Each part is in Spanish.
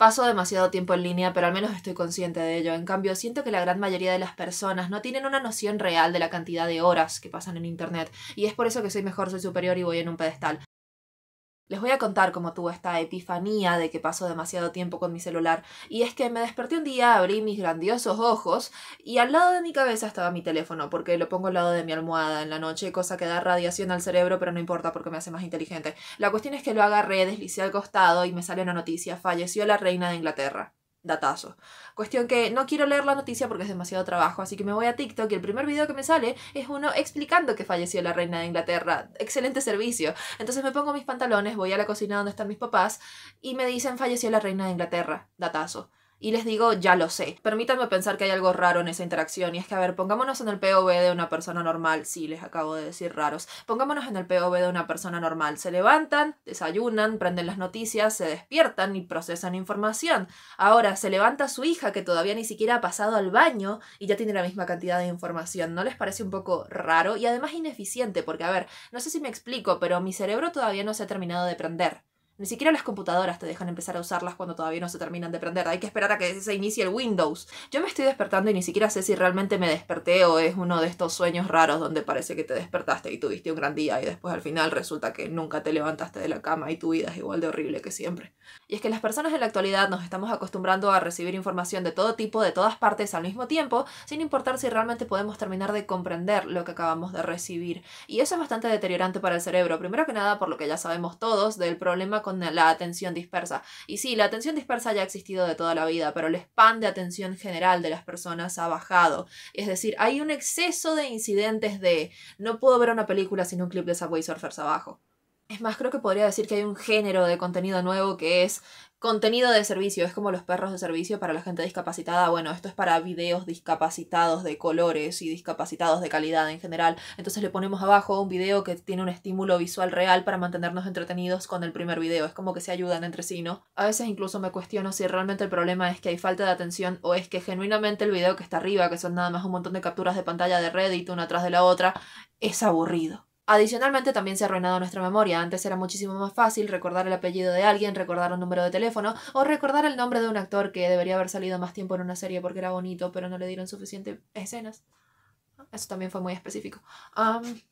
Paso demasiado tiempo en línea, pero al menos estoy consciente de ello. En cambio, siento que la gran mayoría de las personas no tienen una noción real de la cantidad de horas que pasan en Internet, y es por eso que soy mejor, soy superior y voy en un pedestal. Les voy a contar cómo tuve esta epifanía de que paso demasiado tiempo con mi celular. Y es que me desperté un día, abrí mis grandiosos ojos y al lado de mi cabeza estaba mi teléfono, porque lo pongo al lado de mi almohada en la noche, cosa que da radiación al cerebro, pero no importa porque me hace más inteligente. La cuestión es que lo agarré, deslicé al costado y me sale una noticia. Falleció la reina de Inglaterra datazo. Cuestión que no quiero leer la noticia porque es demasiado trabajo, así que me voy a TikTok y el primer video que me sale es uno explicando que falleció la reina de Inglaterra. Excelente servicio. Entonces me pongo mis pantalones, voy a la cocina donde están mis papás y me dicen falleció la reina de Inglaterra, datazo y les digo, ya lo sé. Permítanme pensar que hay algo raro en esa interacción y es que, a ver, pongámonos en el POV de una persona normal, sí, les acabo de decir raros, pongámonos en el POV de una persona normal, se levantan, desayunan, prenden las noticias, se despiertan y procesan información. Ahora se levanta su hija que todavía ni siquiera ha pasado al baño y ya tiene la misma cantidad de información, ¿no les parece un poco raro y además ineficiente? Porque, a ver, no sé si me explico, pero mi cerebro todavía no se ha terminado de prender. Ni siquiera las computadoras te dejan empezar a usarlas cuando todavía no se terminan de prender. Hay que esperar a que se inicie el Windows. Yo me estoy despertando y ni siquiera sé si realmente me desperté o es uno de estos sueños raros donde parece que te despertaste y tuviste un gran día y después al final resulta que nunca te levantaste de la cama y tu vida es igual de horrible que siempre. Y es que las personas en la actualidad nos estamos acostumbrando a recibir información de todo tipo, de todas partes al mismo tiempo, sin importar si realmente podemos terminar de comprender lo que acabamos de recibir. Y eso es bastante deteriorante para el cerebro. Primero que nada por lo que ya sabemos todos del problema con la atención dispersa. Y sí, la atención dispersa ya ha existido de toda la vida, pero el span de atención general de las personas ha bajado. Es decir, hay un exceso de incidentes de no puedo ver una película sin un clip de Subway Surfers abajo. Es más, creo que podría decir que hay un género de contenido nuevo que es Contenido de servicio, es como los perros de servicio para la gente discapacitada. Bueno, esto es para videos discapacitados de colores y discapacitados de calidad en general. Entonces le ponemos abajo un video que tiene un estímulo visual real para mantenernos entretenidos con el primer video. Es como que se ayudan entre sí, ¿no? A veces incluso me cuestiono si realmente el problema es que hay falta de atención o es que genuinamente el video que está arriba, que son nada más un montón de capturas de pantalla de Reddit una tras de la otra, es aburrido. Adicionalmente, también se ha arruinado nuestra memoria. Antes era muchísimo más fácil recordar el apellido de alguien, recordar un número de teléfono o recordar el nombre de un actor que debería haber salido más tiempo en una serie porque era bonito, pero no le dieron suficientes escenas. Eso también fue muy específico.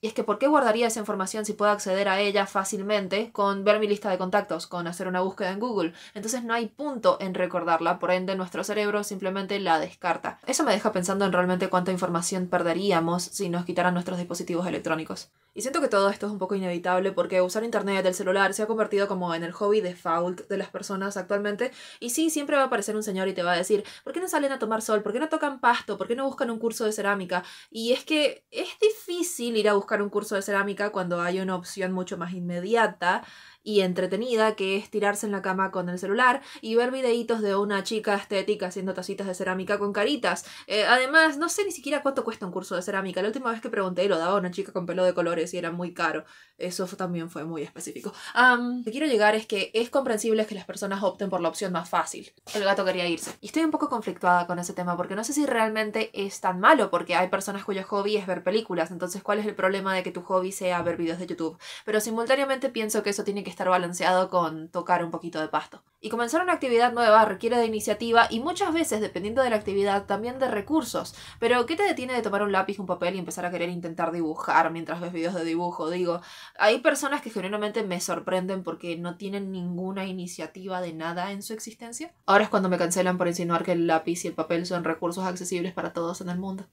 y es que, ¿por qué guardaría esa información si puedo acceder a ella fácilmente con ver mi lista de contactos, con hacer una búsqueda en Google? Entonces no hay punto en recordarla, por ende nuestro cerebro simplemente la descarta. Eso me deja pensando en realmente cuánta información perderíamos si nos quitaran nuestros dispositivos electrónicos. Y siento que todo esto es un poco inevitable porque usar internet, del celular, se ha convertido como en el hobby default de las personas actualmente. Y sí, siempre va a aparecer un señor y te va a decir, ¿por qué no salen a tomar sol? ¿Por qué no tocan pasto? ¿Por qué no buscan un curso de cerámica? Y es que es difícil ir a buscar un curso de cerámica cuando hay una opción mucho más inmediata y entretenida que es tirarse en la cama con el celular y ver videitos de una chica estética haciendo tacitas de cerámica con caritas. Eh, además, no sé ni siquiera cuánto cuesta un curso de cerámica. La última vez que pregunté lo daba una chica con pelo de colores y era muy caro. Eso también fue muy específico. lo que quiero llegar es que es comprensible que las personas opten por la opción más fácil. El gato quería irse. Y estoy un poco conflictuada con ese tema porque no sé si realmente es tan malo porque hay personas cuyo hobby es ver películas. Entonces, ¿cuál es el problema de que tu hobby sea ver videos de YouTube? Pero simultáneamente pienso que eso tiene que estar estar balanceado con tocar un poquito de pasto. Y comenzar una actividad nueva requiere de iniciativa y muchas veces, dependiendo de la actividad, también de recursos. Pero, ¿qué te detiene de tomar un lápiz, un papel y empezar a querer intentar dibujar mientras ves videos de dibujo? Digo, hay personas que genuinamente me sorprenden porque no tienen ninguna iniciativa de nada en su existencia. Ahora es cuando me cancelan por insinuar que el lápiz y el papel son recursos accesibles para todos en el mundo.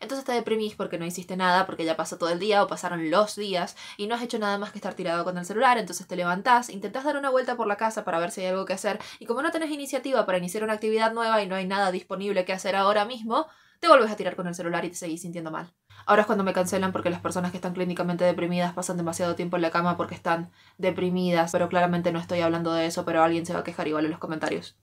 Entonces te deprimís porque no hiciste nada, porque ya pasó todo el día o pasaron los días y no has hecho nada más que estar tirado con el celular, entonces te levantás, intentás dar una vuelta por la casa para ver si hay algo que hacer y como no tenés iniciativa para iniciar una actividad nueva y no hay nada disponible que hacer ahora mismo, te vuelves a tirar con el celular y te seguís sintiendo mal. Ahora es cuando me cancelan porque las personas que están clínicamente deprimidas pasan demasiado tiempo en la cama porque están deprimidas, pero claramente no estoy hablando de eso, pero alguien se va a quejar igual en los comentarios.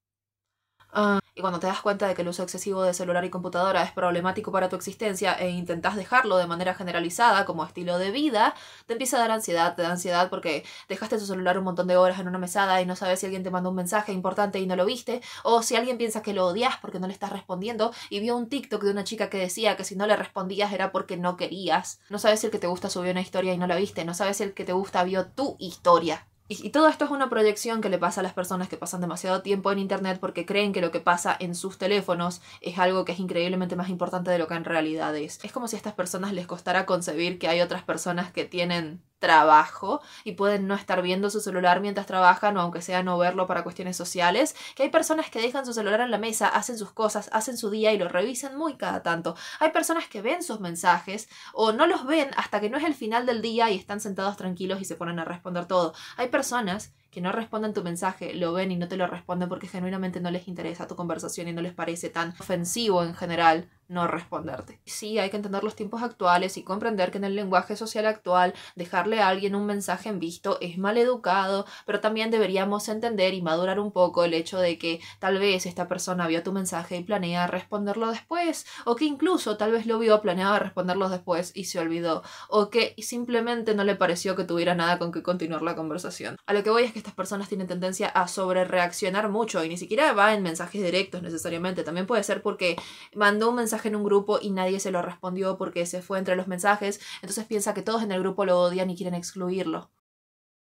Ah, y cuando te das cuenta de que el uso excesivo de celular y computadora es problemático para tu existencia e intentas dejarlo de manera generalizada como estilo de vida, te empieza a dar ansiedad, te da ansiedad porque dejaste tu celular un montón de horas en una mesada y no sabes si alguien te mandó un mensaje importante y no lo viste, o si alguien piensa que lo odias porque no le estás respondiendo y vio un TikTok de una chica que decía que si no le respondías era porque no querías, no sabes si el que te gusta subió una historia y no la viste, no sabes si el que te gusta vio tu historia y, todo esto es una proyección que le pasa a las personas que pasan demasiado tiempo en Internet porque creen que lo que pasa en sus teléfonos es algo que es increíblemente más importante de lo que en realidad es. Es como si a estas personas les costara concebir que hay otras personas que tienen trabajo y pueden no estar viendo su celular mientras trabajan o aunque sea no verlo para cuestiones sociales, que hay personas que dejan su celular en la mesa, hacen sus cosas, hacen su día y lo revisan muy cada tanto. Hay personas que ven sus mensajes o no los ven hasta que no es el final del día y están sentados tranquilos y se ponen a responder todo. Hay personas que no responden tu mensaje, lo ven y no te lo responden porque genuinamente no les interesa tu conversación y no les parece tan ofensivo en general no responderte. Sí, hay que entender los tiempos actuales y comprender que en el lenguaje social actual dejarle a alguien un mensaje en visto es mal educado, pero también deberíamos entender y madurar un poco el hecho de que tal vez esta persona vio tu mensaje y planea responderlo después, o que incluso tal vez lo vio, planeaba responderlo después y se olvidó, o que simplemente no le pareció que tuviera nada con que continuar la conversación. A lo que voy es que estas personas tienen tendencia a reaccionar mucho y ni siquiera va en mensajes directos necesariamente. También puede ser porque mandó un mensaje en un grupo y nadie se lo respondió porque se fue entre los mensajes, entonces piensa que todos en el grupo lo odian y quieren excluirlo.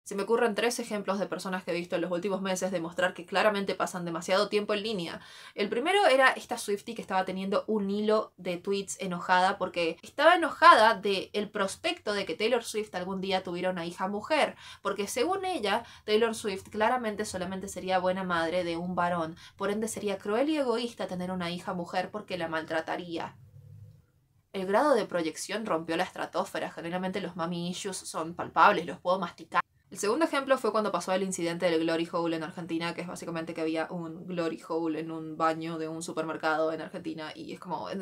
Se me ocurren tres ejemplos de personas que he visto en los últimos meses demostrar que claramente pasan demasiado tiempo en línea. El primero era esta Swifty que estaba teniendo un hilo de tweets enojada porque estaba enojada del prospecto de que Taylor Swift algún día tuviera una hija mujer, porque según ella, Taylor Swift claramente solamente sería buena madre de un varón, por ende sería cruel y egoísta tener una hija mujer porque la maltrataría. El grado de proyección rompió la estratosfera, generalmente los mami issues son palpables, los puedo masticar. El segundo ejemplo fue cuando pasó el incidente del Glory Hole en Argentina, que es básicamente que había un Glory Hole en un baño de un supermercado en Argentina y es como, eh,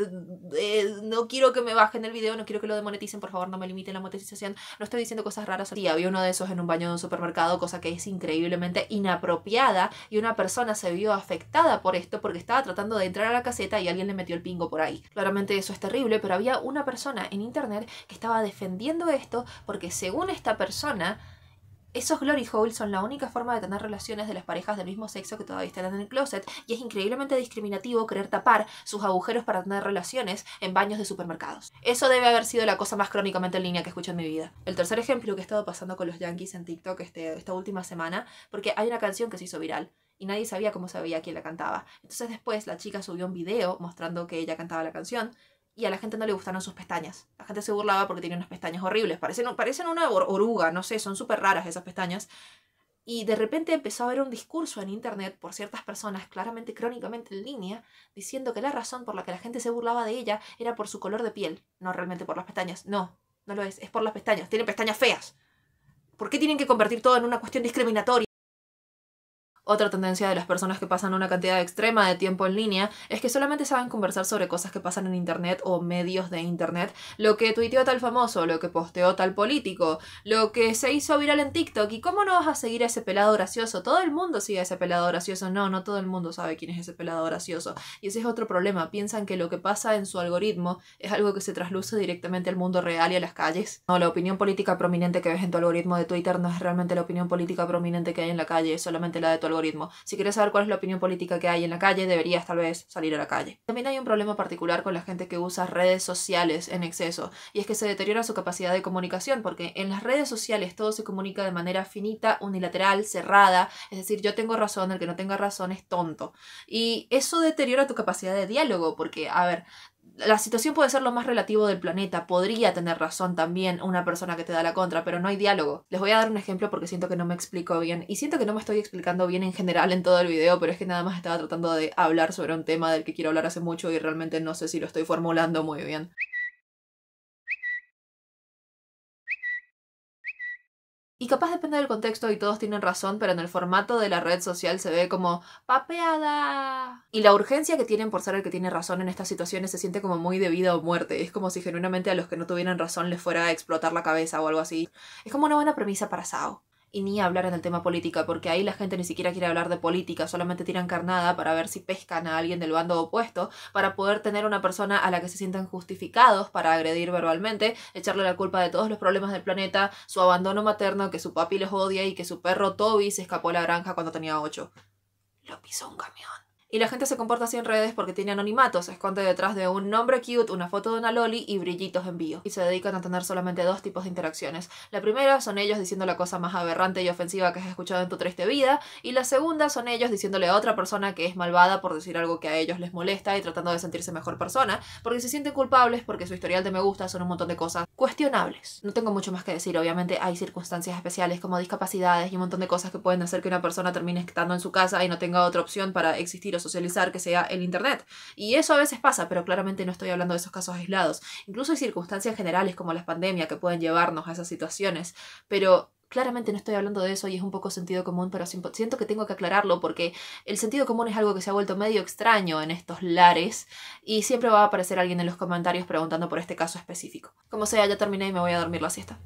eh, no quiero que me bajen el video, no quiero que lo demoneticen, por favor no me limiten la monetización, no estoy diciendo cosas raras. Sí, había uno de esos en un baño de un supermercado, cosa que es increíblemente inapropiada y una persona se vio afectada por esto porque estaba tratando de entrar a la caseta y alguien le metió el pingo por ahí. Claramente eso es terrible, pero había una persona en internet que estaba defendiendo esto porque según esta persona, esos glory holes son la única forma de tener relaciones de las parejas del mismo sexo que todavía están en el closet y es increíblemente discriminativo querer tapar sus agujeros para tener relaciones en baños de supermercados. Eso debe haber sido la cosa más crónicamente en línea que escuché en mi vida. El tercer ejemplo que he estado pasando con los yankees en TikTok este, esta última semana, porque hay una canción que se hizo viral y nadie sabía cómo sabía quién la cantaba. Entonces después la chica subió un video mostrando que ella cantaba la canción y a la gente no le gustaron sus pestañas. La gente se burlaba porque tiene unas pestañas horribles, parecen, parecen una oruga, no sé, son súper raras esas pestañas. Y de repente empezó a haber un discurso en internet por ciertas personas, claramente crónicamente en línea, diciendo que la razón por la que la gente se burlaba de ella era por su color de piel, no realmente por las pestañas. No, no lo es, es por las pestañas. Tienen pestañas feas. ¿Por qué tienen que convertir todo en una cuestión discriminatoria? Otra tendencia de las personas que pasan una cantidad extrema de tiempo en línea es que solamente saben conversar sobre cosas que pasan en Internet o medios de Internet, lo que tuiteó tal famoso, lo que posteó tal político, lo que se hizo viral en TikTok y cómo no vas a seguir a ese pelado gracioso. Todo el mundo sigue a ese pelado gracioso, no, no todo el mundo sabe quién es ese pelado gracioso. Y ese es otro problema, piensan que lo que pasa en su algoritmo es algo que se trasluce directamente al mundo real y a las calles. No, la opinión política prominente que ves en tu algoritmo de Twitter no es realmente la opinión política prominente que hay en la calle, es solamente la de tu algoritmo si quieres saber cuál es la opinión política que hay en la calle, deberías tal vez salir a la calle. También hay un problema particular con la gente que usa redes sociales en exceso, y es que se deteriora su capacidad de comunicación, porque en las redes sociales todo se comunica de manera finita, unilateral, cerrada, es decir, yo tengo razón, el que no tenga razón es tonto. Y eso deteriora tu capacidad de diálogo, porque, a ver, la situación puede ser lo más relativo del planeta. Podría tener razón también una persona que te da la contra, pero no hay diálogo. Les voy a dar un ejemplo porque siento que no me explico bien. Y siento que no me estoy explicando bien en general en todo el video, pero es que nada más estaba tratando de hablar sobre un tema del que quiero hablar hace mucho y realmente no sé si lo estoy formulando muy bien. Y capaz depende del contexto y todos tienen razón, pero en el formato de la red social se ve como papeada. Y la urgencia que tienen por ser el que tiene razón en estas situaciones se siente como muy de vida o muerte. Es como si genuinamente a los que no tuvieran razón les fuera a explotar la cabeza o algo así. Es como una buena premisa para Sao y ni hablar en el tema política, porque ahí la gente ni siquiera quiere hablar de política, solamente tiran carnada para ver si pescan a alguien del bando opuesto, para poder tener una persona a la que se sientan justificados para agredir verbalmente, echarle la culpa de todos los problemas del planeta, su abandono materno, que su papi los odia y que su perro Toby se escapó a la granja cuando tenía ocho. Lo pisó un camión. Y la gente se comporta así en redes porque tiene anonimato, esconde detrás de un nombre cute, una foto de una loli y brillitos en vivo. Y se dedican a tener solamente dos tipos de interacciones. La primera son ellos diciendo la cosa más aberrante y ofensiva que has escuchado en tu triste vida. Y la segunda son ellos diciéndole a otra persona que es malvada por decir algo que a ellos les molesta y tratando de sentirse mejor persona. Porque se sienten culpables porque su historial de me gusta son un montón de cosas cuestionables. No tengo mucho más que decir, obviamente hay circunstancias especiales como discapacidades y un montón de cosas que pueden hacer que una persona termine estando en su casa y no tenga otra opción para existir socializar, que sea el Internet. Y eso a veces pasa, pero claramente no estoy hablando de esos casos aislados. Incluso hay circunstancias generales como las pandemias que pueden llevarnos a esas situaciones, pero claramente no estoy hablando de eso y es un poco sentido común, pero siento que tengo que aclararlo porque el sentido común es algo que se ha vuelto medio extraño en estos lares y siempre va a aparecer alguien en los comentarios preguntando por este caso específico. Como sea, ya terminé y me voy a dormir la siesta.